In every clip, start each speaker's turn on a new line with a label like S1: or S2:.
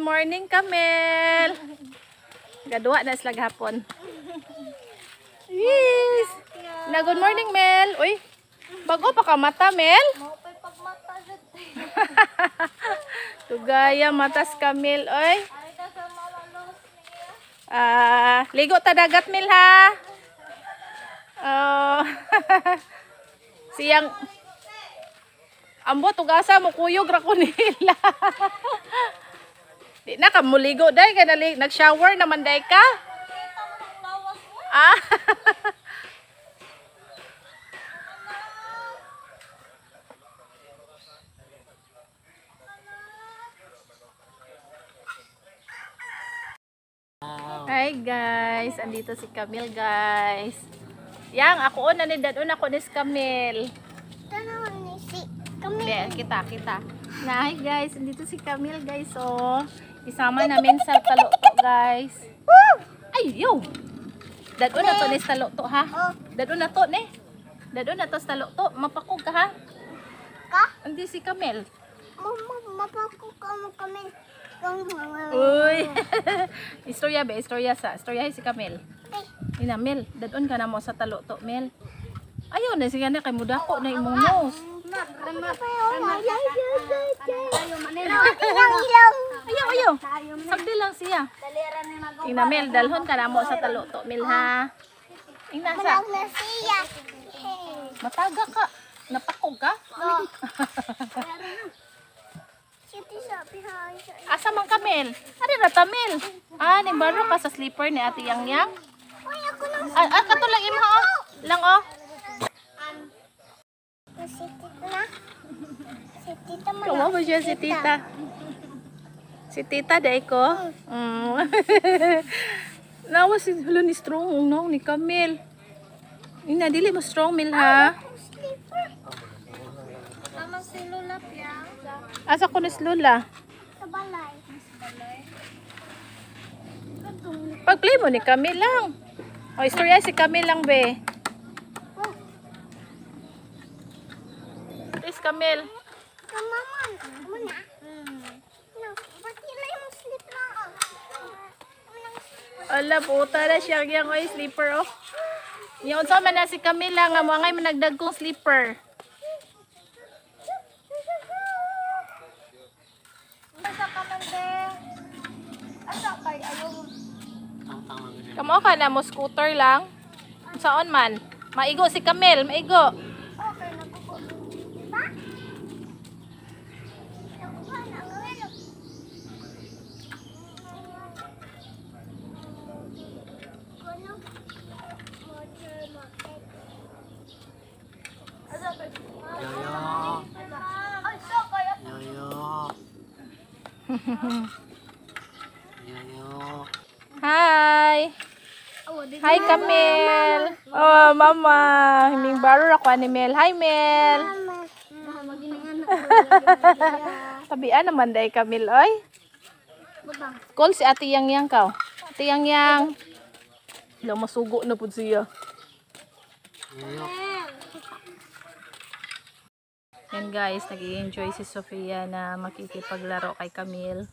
S1: morning, Kamel. Gadwa na sila hapon. Yes. Na good morning, Mel. Uy, bago pa ka mata, Mel. Maupay pagmata jud. Tugaya matas ka, Mel. Uy. Ah, uh, ligo ta dagat, Mel ha. Oh. Siyang Ambo tugasa mo kuyog ra ko nila. Di na ka muligo day kay nali nag-shower naman day ka. Ah. Hi guys, andito si Camille guys. Yang ako una ni dad on ako ni Camille. Tanaw ni si Camille. Be, kita kita. hi guys, andito si Camille guys oh. Isama namin sa taluto, guys. Ay, yo! Dado na to ni sa taluto, ha? Dadun na to, ne? Dado na to sa taluto. Mapakog ka, ha? Ka? Hindi si Kamel. mapakog ka mo, Kamel. Uy! istorya ba? Istorya sa. Istorya si Kamel. Okay. Ina, Mel. Dadon ka na mo sa talo Mel. Ayaw na siya na kay Mudako na imong nose. Ang ilaw. Ayaw, ayaw. Sakti lang siya. Tingnan, Mel. Dalhon ka na mo sa taluto, Mel, ha? Tingnan sa. Mataga ka. Napakog ka? Asa man ka, Mel? Ari na ta, Mel. Ah, nimbaro ka sa slipper ni Ate Yang Yang. Ah, ah katulang imo, oh. Lang, oh. Kawawa siya si tita. Si tita day ko. Mm. si hulo ni strong no ni Camille. Ina dili mo strong mil ha. Ama si Lola piyang. Asa ko ni Lola? Sa balay. Pag-play mo ni Camille lang. O, oh, istorya si Camille lang be. Please Camille. Kamaman. Muna. Ala, po, tara siya. Yang oy, sleeper oh. Yung sa man si Camila nga mo ngay managdag kong sleeper. Asa ka man de? Asa kay ayo? Kamo ka na mo scooter lang. Saon man? Maigo si Camille, maigo. Hi! Hi, Camille. Oh, mama! Himing baro ako ni Mel. Hi, Mel! Tabian naman dahi, Camille, oy. Call si Ate Yang Yang kau. Ate Yang Yang. Ilang masugo na pud siya. Yeah namin guys, nag enjoy si Sofia na makikipaglaro kay Camille.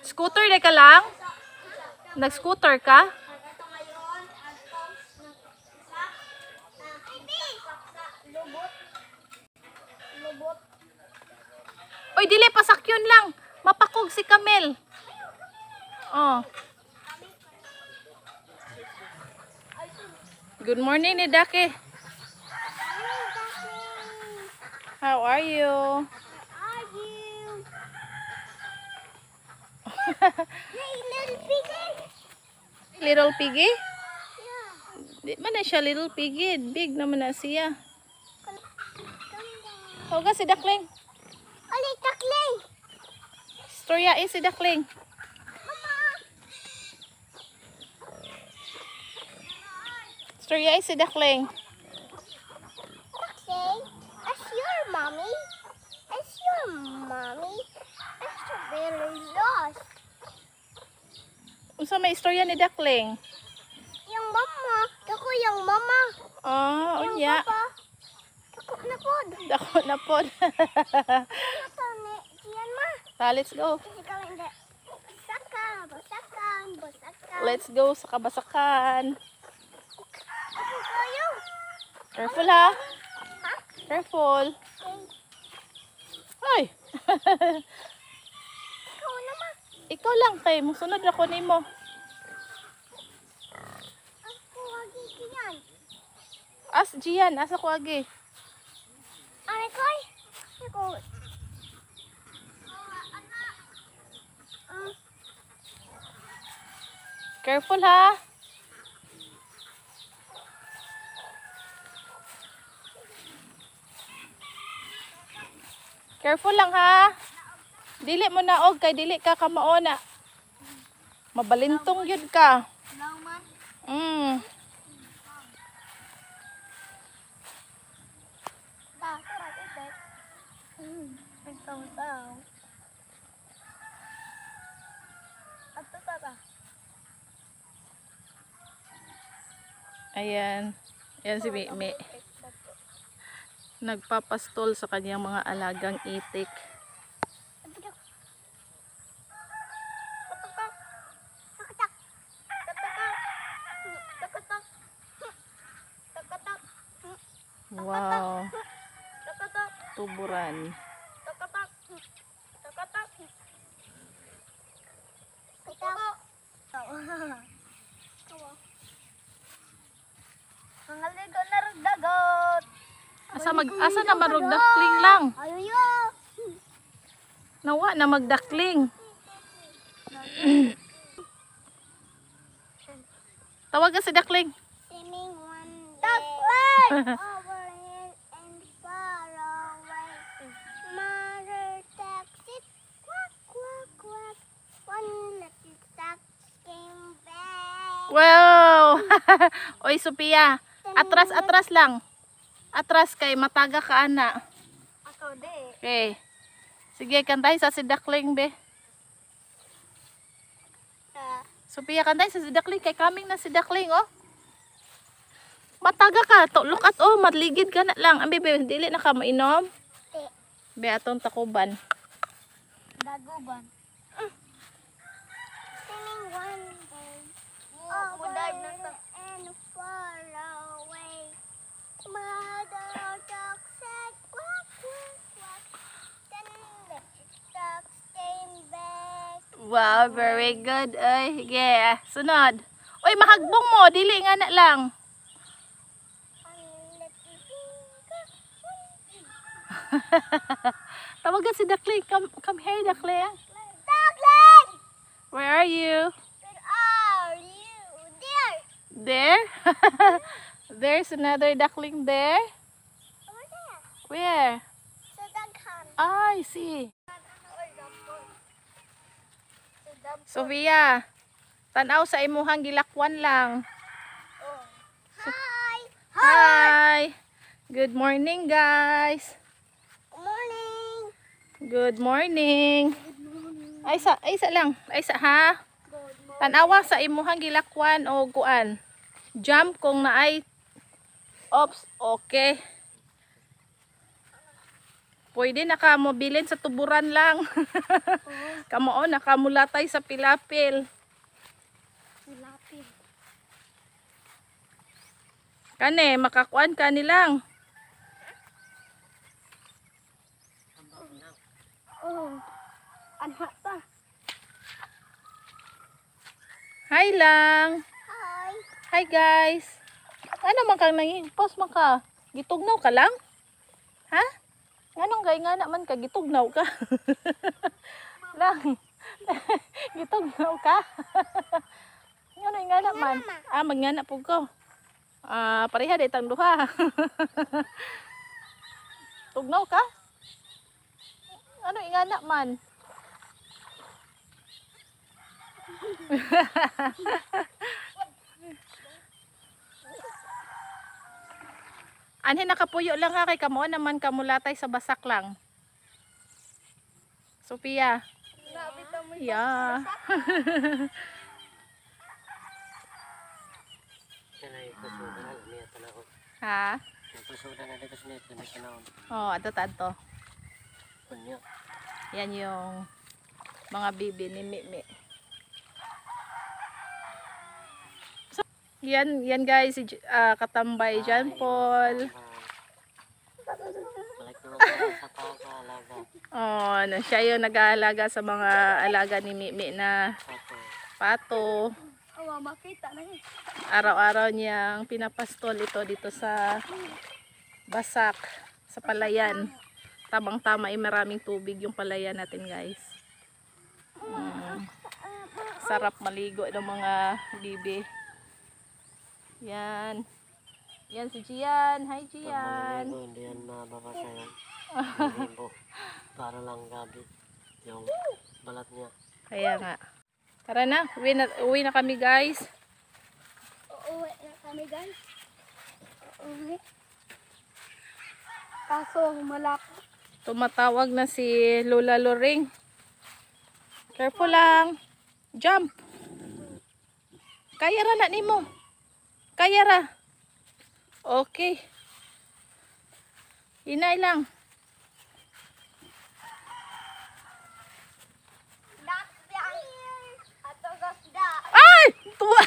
S1: Scooter na ka lang? Nag-scooter ka? Oy, dili pasak pasakyon lang. Mapakog si Camille. Oh. Good morning ni Dake. How are you? How are you? little piggy? Little piggy? Yeah. Di siya little piggy. Big naman na siya. Huwag si Dakling. Ulit Dakling. Storya eh si Dakling. Storya eh si Dakling. Mommy? Is your mommy? Is your very lost? Unsa may istorya ni Dakling? Yung mama. Dako yung mama. Oh, yung unya. papa. Dako na pod. Dako na pod. Ta, ah, let's go. Basakan, basakan, basakan. Let's go sa kabasakan. Careful ha. Careful. Ay! Ikaw naman. Ikaw lang ah. kay. Musunod ako ni mo. Ako agi Gian. As Gian. As ako agi. Ano kay? Ikaw. Careful ha. Careful lang ha. Dili mo na og kay dili ka kamaona. Mabalintong yun ka. Mm. Ayan. Ayan si Mimi nagpapastol sa kanyang mga alagang itik. Wow. Tuburan. Ang haligo na Asa mag asa na marog dakling lang. Nawa na magdakling. Tawag ka si dakling. Swimming one Dakling! Overhead and far away. Mother taxi. Quack, Wow! Oy, Sophia. Atras, atras lang. Atras kay mataga ka ana. Ako de. Eh, okay. Sige kantay sa sidakling be. Uh, Sophia kantay sa sidakling kay kaming na sidakling oh. Mataga ka to. Look at oh madligid ka na lang. Ambi be dili na ka mainom. Be atong takuban. Daguban. Wow, very good. Ay, yeah. Sunod. Oy, mahagbong mo. Dili nga na lang. Tawagan si Duckling. Come, come here, Duckling. Duckling! Where are you? Where are you? There. There? There's another duckling there. Over oh, there. Where? So that hunt. Oh, I see. Sofia, tanaw sa imuhang gilakwan lang. Hi! Hi! Good morning, guys. Good morning. Good morning. Ay sa, ay sa lang. Ay sa ha. Tanawa sa imuhang gilakwan o kuan. Jump kung naay. Oops, okay. Pwede nakamobilin sa tuburan lang. Kamo Kamoon, nakamulatay sa pilapil. Pilapil. Kani makakuan ka nilang. Oh, anak ta. Hi lang. Hi. Hi guys. Ano man kang nanging? Pause maka. ka. Gitugnaw ka lang? Ha? Huh? Nganong gay nga naman ka gitugnaw ka. Lang. gitugnaw ka. Ngano nga naman? Ah mangana pug ko. Ah pareha day tang duha. Tugnaw ka? Ano ingana man? Anhi nakapuyo lang ha kay kamo naman kamulatay sa basak lang. Sophia. Yeah. ha? Oh, ato tanto. Yan yung mga bibi ni Mimi. Yan, yan guys, si uh, Katambay John Paul. oh, na ano, siya yung nag-aalaga sa mga alaga ni Mimi na pato. Araw-araw niyang pinapastol ito dito sa basak, sa palayan. Tabang-tama ay eh, maraming tubig yung palayan natin guys. Um, sarap maligo ng mga bibi. Yan. Yan si Gian. Hi Gian. Pag hindi yan mababasa yan. Limbo. Para lang gabi. Yung balat niya. Kaya nga. Tara na. Uwi na, uwi na kami guys. Uwi na kami guys. Uwi. Kaso malaki. Tumatawag na si Lola Loring. Careful lang. Jump. Kaya rana na nimo. Kaya ra. Okay. Inay lang. Ay! Tuwa!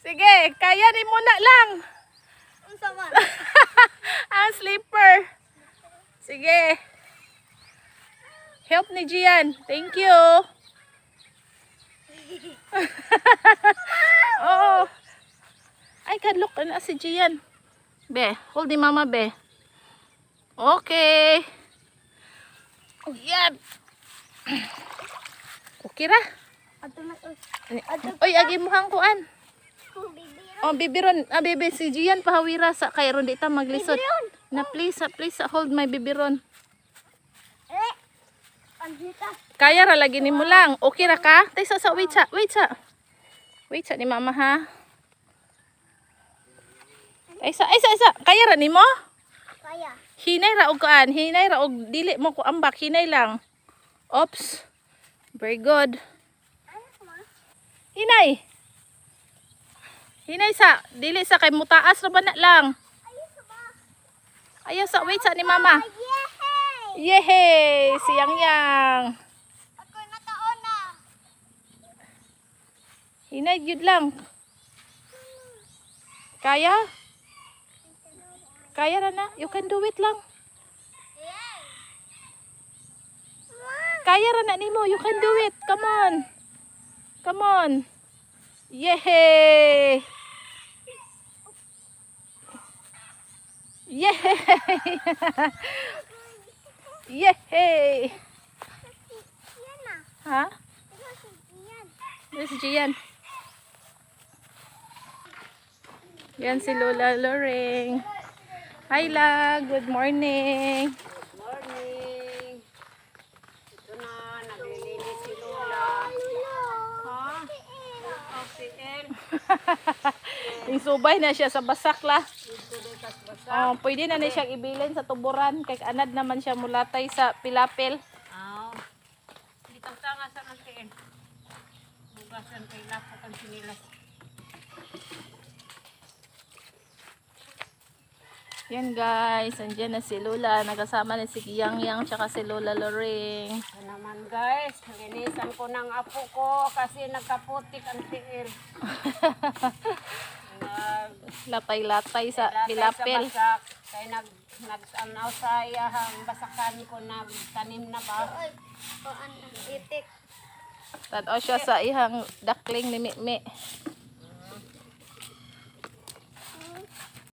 S1: Sige, kaya ni muna lang. Ang slipper. Sige. Help ni Gian. Thank you. Oo. I can look na ano, si Gian. Be, hold the mama be. Okay. Oh, yeah. Okay ra. Oy, agi muhang kuan. Oh, bibiron. Ah, bebe, si Gian pahawira sa kay ron dita maglisot. Na please, ah, please, ah, hold my bibiron. Eh. Kaya ra lagi nimo lang. Okay ra ka? Tay sa sa wait sa, wait sa. Wait sa ni mama ha. Ay sa, ay sa, ay sa. Kaya ra ni mo? Kaya. Hinay ra og kuan, hinay ra og dili mo ko ambak, hinay lang. Oops. Very good. Hinay. Hinay sa, dili sa kay mutaas ra ba na lang. Ayaw sa, wait sa ni mama. Yes. Yehey! Si Yang Yang. Ako'y mataon Inay, Hinay, lang. Kaya? Kaya rana? You can do it lang. Kaya rana na nimo. You can do it. Come on. Come on. Yehey! Yehey! Yehey! Ha? Ito si Gian. Yan si Lola Loring. Hi La, good morning. Good morning. Ito na, naglilinis si Lola. Ha? Ang oh, si El. na siya sa basak la. Oh, pwede na ni siyang ibilin sa tuburan kay anad naman siya mulatay sa pilapil. Oh. Ah. Ditagtanga sa kantiin. Bugasan kay lapot ang sinilas. Yan guys, andyan na si Lola. Nagkasama ni si Giyang Yang tsaka si Lola Loring. Yan naman guys, linisan ko ng apo ko kasi nagkaputik ang tiil. Latay-latay sa bilapil. Sa basak, kay nag nagsanaw sa iyahang basakan ko na tanim na ba. Kuan itik. o siya sa ihang duckling ni Mikmi.